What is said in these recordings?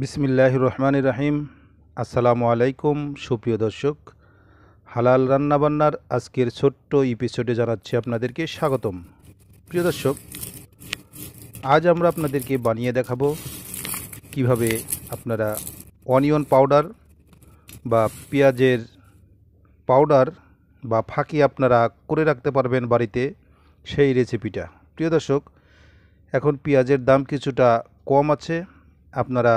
বিসমিল্লাহ রহমান রাহিম আসসালামু আলাইকুম সুপ্রিয় দর্শক হালাল রান্নাবান্নার আজকের ছোট্ট এপিসোডে জানাচ্ছি আপনাদেরকে স্বাগতম প্রিয় দর্শক আজ আমরা আপনাদেরকে বানিয়ে দেখাবো কিভাবে আপনারা অনিয়ন পাউডার বা পেঁয়াজের পাউডার বা ফাঁকি আপনারা করে রাখতে পারবেন বাড়িতে সেই রেসিপিটা প্রিয় দর্শক এখন পেঁয়াজের দাম কিছুটা কম আছে আপনারা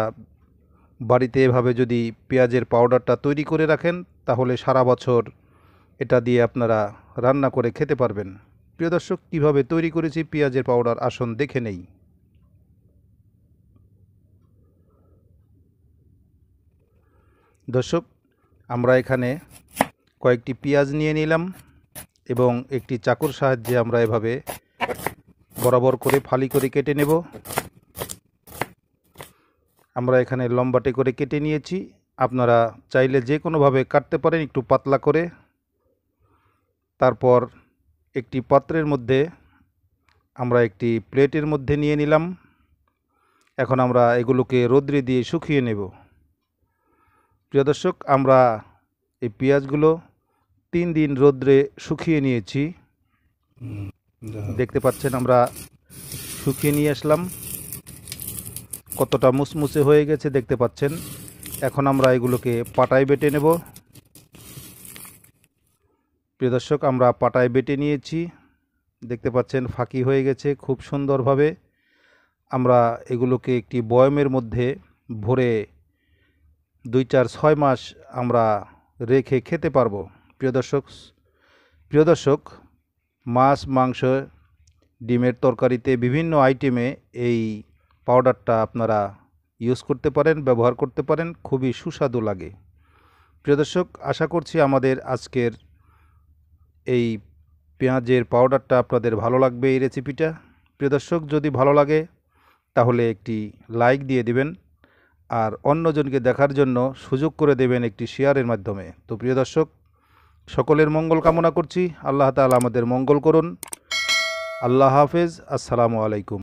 বাড়িতে এভাবে যদি পেঁয়াজের পাউডারটা তৈরি করে রাখেন তাহলে সারা বছর এটা দিয়ে আপনারা রান্না করে খেতে পারবেন প্রিয় দর্শক কীভাবে তৈরি করেছি পেঁয়াজের পাউডার আসন দেখে নেই দর্শক আমরা এখানে কয়েকটি পেঁয়াজ নিয়ে নিলাম এবং একটি চাকুর সাহায্যে আমরা এভাবে বরাবর করে ফালি করে কেটে নেব আমরা এখানে লম্বাটে করে কেটে নিয়েছি আপনারা চাইলে যে কোনোভাবে কাটতে পারেন একটু পাতলা করে তারপর একটি পাত্রের মধ্যে আমরা একটি প্লেটের মধ্যে নিয়ে নিলাম এখন আমরা এগুলোকে রোদ্রে দিয়ে শুকিয়ে নেব প্রিয় দর্শক আমরা এই পেঁয়াজগুলো তিন দিন রোদ্রে শুকিয়ে নিয়েছি দেখতে পাচ্ছেন আমরা শুকিয়ে নিয়ে আসলাম কতটা মুসমুসে হয়ে গেছে দেখতে পাচ্ছেন এখন আমরা এগুলোকে পাটায় বেটে নেব প্রিয় দর্শক আমরা পাটায় বেটে নিয়েছি দেখতে পাচ্ছেন ফাঁকি হয়ে গেছে খুব সুন্দরভাবে আমরা এগুলোকে একটি বয়মের মধ্যে ভরে দুই চার ছয় মাস আমরা রেখে খেতে পারবো প্রিয় দর্শক প্রিয় দর্শক মাছ মাংস ডিমের তরকারিতে বিভিন্ন আইটেমে এই পাউডারটা আপনারা ইউজ করতে পারেন ব্যবহার করতে পারেন খুবই সুস্বাদু লাগে প্রিয় দর্শক আশা করছি আমাদের আজকের এই পেঁয়াজের পাউডারটা আপনাদের ভালো লাগবে এই রেসিপিটা প্রিয় দর্শক যদি ভালো লাগে তাহলে একটি লাইক দিয়ে দিবেন আর অন্যজনকে দেখার জন্য সুযোগ করে দেবেন একটি শেয়ারের মাধ্যমে তো প্রিয় দর্শক সকলের মঙ্গল কামনা করছি আল্লাহ তালা আমাদের মঙ্গল করুন আল্লাহ হাফেজ আসসালামু আলাইকুম